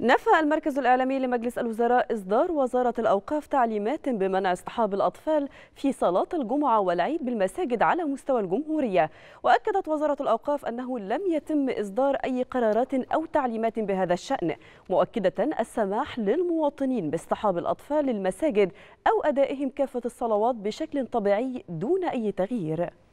نفى المركز الإعلامي لمجلس الوزراء إصدار وزارة الأوقاف تعليمات بمنع اصطحاب الأطفال في صلاة الجمعة والعيد بالمساجد على مستوى الجمهورية وأكدت وزارة الأوقاف أنه لم يتم إصدار أي قرارات أو تعليمات بهذا الشأن مؤكدة السماح للمواطنين باصطحاب الأطفال للمساجد أو أدائهم كافة الصلوات بشكل طبيعي دون أي تغيير